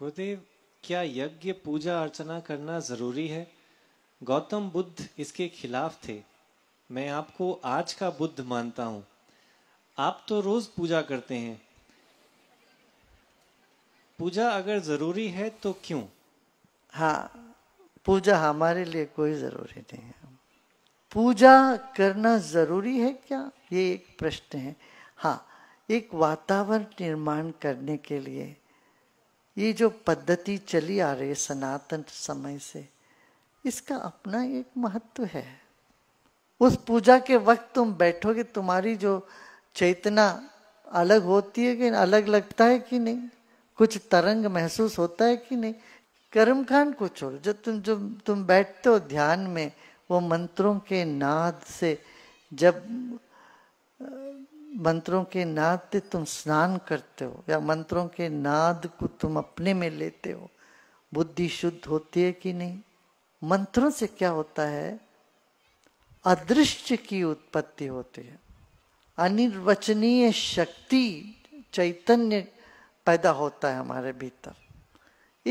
गुरुदेव क्या यज्ञ पूजा अर्चना करना जरूरी है गौतम बुद्ध इसके खिलाफ थे मैं आपको आज का बुद्ध मानता हूं आप तो रोज पूजा करते हैं पूजा अगर जरूरी है तो क्यों हाँ पूजा हमारे लिए कोई जरूरी नहीं है पूजा करना जरूरी है क्या ये एक प्रश्न है हाँ एक वातावरण निर्माण करने के लिए ये जो पद्धति चली आ रही है सनातन समय से इसका अपना एक महत्व है उस पूजा के वक्त तुम बैठोगे तुम्हारी जो चेतना अलग होती है कि अलग लगता है कि नहीं कुछ तरंग महसूस होता है कि नहीं कर्म को छोड़ जब तुम जो तुम बैठते हो ध्यान में वो मंत्रों के नाद से जब मंत्रों के नाद से तुम स्नान करते हो या मंत्रों के नाद को तुम अपने में लेते हो बुद्धि शुद्ध होती है कि नहीं मंत्रों से क्या होता है अदृश्य की उत्पत्ति होती है अनिर्वचनीय शक्ति चैतन्य पैदा होता है हमारे भीतर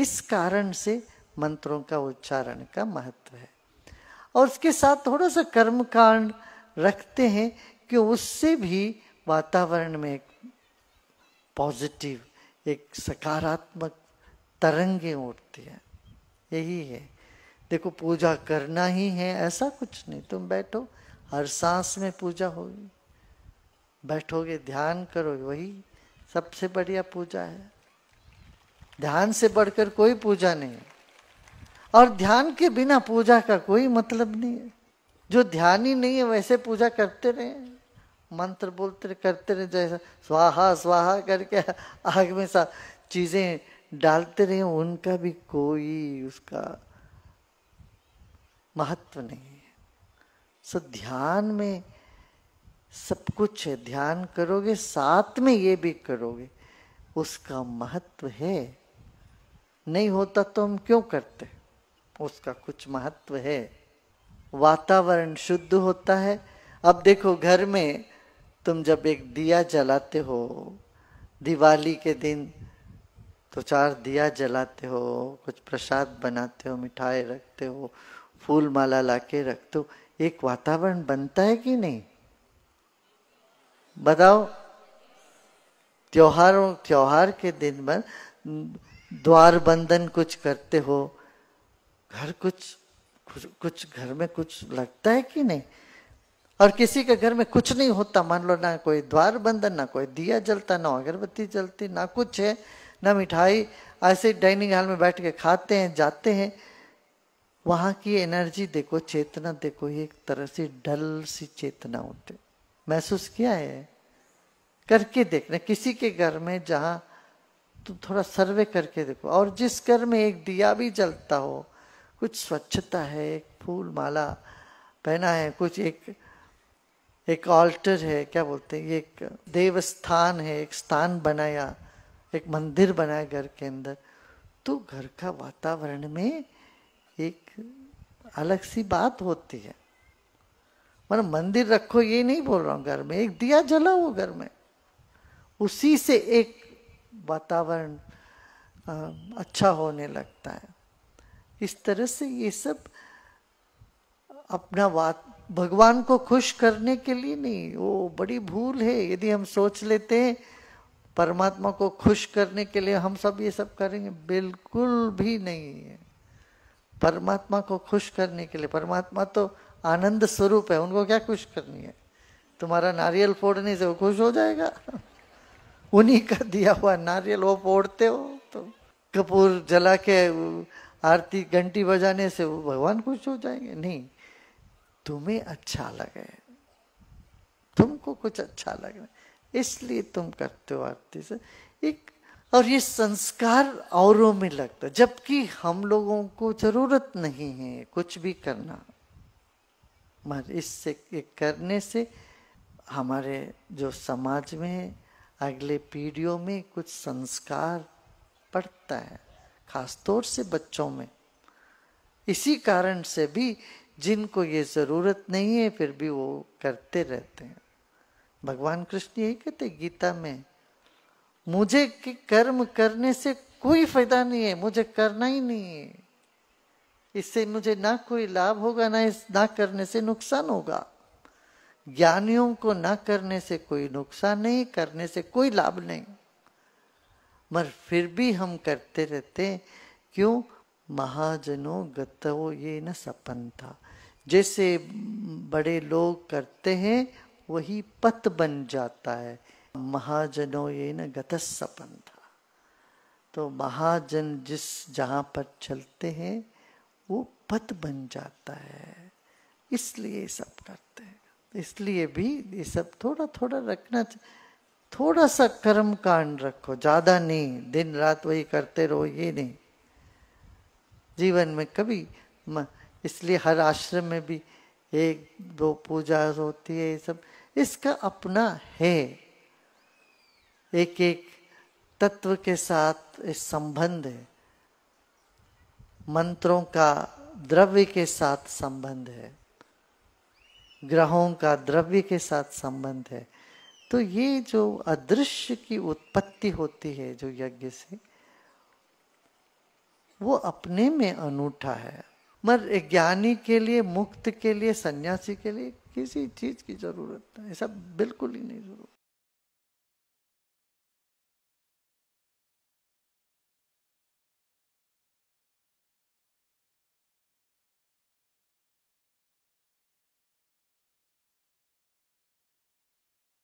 इस कारण से मंत्रों का उच्चारण का महत्व है और उसके साथ थोड़ा सा कर्मकांड रखते हैं कि उससे भी वातावरण में एक पॉजिटिव एक सकारात्मक तरंगे उठती है यही है देखो पूजा करना ही है ऐसा कुछ नहीं तुम बैठो हर सांस में पूजा होगी बैठोगे ध्यान करोगे वही सबसे बढ़िया पूजा है ध्यान से बढ़कर कोई पूजा नहीं है और ध्यान के बिना पूजा का कोई मतलब नहीं है जो ध्यान ही नहीं है वैसे पूजा करते रहे मंत्र बोलते करते रहे जैसे स्वाहा स्वाहा करके आग में सा चीज़ें डालते रहे उनका भी कोई उसका महत्व नहीं है सो ध्यान में सब कुछ है ध्यान करोगे साथ में ये भी करोगे उसका महत्व है नहीं होता तो हम क्यों करते उसका कुछ महत्व है वातावरण शुद्ध होता है अब देखो घर में तुम जब एक दिया जलाते हो दिवाली के दिन तो चार दिया जलाते हो कुछ प्रसाद बनाते हो मिठाई रखते हो फूल माला लाके रखते हो एक वातावरण बनता है कि नहीं बताओ त्योहारों त्योहार के दिन पर द्वार बंधन कुछ करते हो घर कुछ कुछ घर में कुछ लगता है कि नहीं और किसी के घर में कुछ नहीं होता मान लो ना कोई द्वार बंद ना कोई दिया जलता ना अगरबत्ती जलती ना कुछ है ना मिठाई ऐसे डाइनिंग हॉल में बैठ के खाते हैं जाते हैं वहाँ की एनर्जी देखो चेतना देखो ये एक तरह से डल सी चेतना होती महसूस किया है करके देखना किसी के घर में जहाँ तुम थोड़ा सर्वे करके देखो और जिस घर में एक दिया भी जलता हो कुछ स्वच्छता है एक फूल माला पहना है कुछ एक एक ऑल्टर है क्या बोलते हैं ये एक देवस्थान है एक स्थान बनाया एक मंदिर बनाया घर के अंदर तो घर का वातावरण में एक अलग सी बात होती है मतलब मंदिर रखो ये नहीं बोल रहा हूँ घर में एक दिया जलाओ घर में उसी से एक वातावरण अच्छा होने लगता है इस तरह से ये सब अपना वात भगवान को खुश करने के लिए नहीं वो बड़ी भूल है यदि हम सोच लेते हैं परमात्मा को खुश करने के लिए हम सब ये सब करेंगे बिल्कुल भी नहीं है परमात्मा को खुश करने के लिए परमात्मा तो आनंद स्वरूप है उनको क्या खुश करनी है तुम्हारा नारियल फोड़ने से वो खुश हो जाएगा उन्हीं का दिया हुआ नारियल वो फोड़ते हो तो कपूर जला के आरती घंटी बजाने से वो भगवान खुश हो जाएंगे नहीं तुम्हें अच्छा लगे तुमको कुछ अच्छा लगे इसलिए तुम करते हो आरती से एक और ये संस्कार औरों में लगता जबकि हम लोगों को जरूरत नहीं है कुछ भी करना मगर इससे करने से हमारे जो समाज में अगले पीढ़ियों में कुछ संस्कार पड़ता है खासतौर से बच्चों में इसी कारण से भी जिनको ये ज़रूरत नहीं है फिर भी वो करते रहते हैं भगवान कृष्ण यही कहते गीता में मुझे कि कर्म करने से कोई फायदा नहीं है मुझे करना ही नहीं है इससे मुझे ना कोई लाभ होगा ना इस ना करने से नुकसान होगा ज्ञानियों को ना करने से कोई नुकसान नहीं करने से कोई लाभ नहीं मगर फिर भी हम करते रहते क्यों महाजनों गतो ये न सपन था जैसे बड़े लोग करते हैं वही पत बन जाता है महाजनों ये न सपन था तो महाजन जिस जहाँ पर चलते हैं वो पथ बन जाता है इसलिए सब करते हैं इसलिए भी ये सब थोड़ा थोड़ा रखना थोड़ा सा कर्म कांड रखो ज्यादा नहीं दिन रात वही करते रहो ये नहीं जीवन में कभी म, इसलिए हर आश्रम में भी एक दो पूजा होती है ये सब इसका अपना है एक एक तत्व के साथ इस संबंध है मंत्रों का द्रव्य के साथ संबंध है ग्रहों का द्रव्य के साथ संबंध है तो ये जो अदृश्य की उत्पत्ति होती है जो यज्ञ से वो अपने में अनूठा है मगर ज्ञानी के लिए मुक्त के लिए सन्यासी के लिए किसी चीज की जरूरत नहीं सब बिल्कुल ही नहीं जरूरत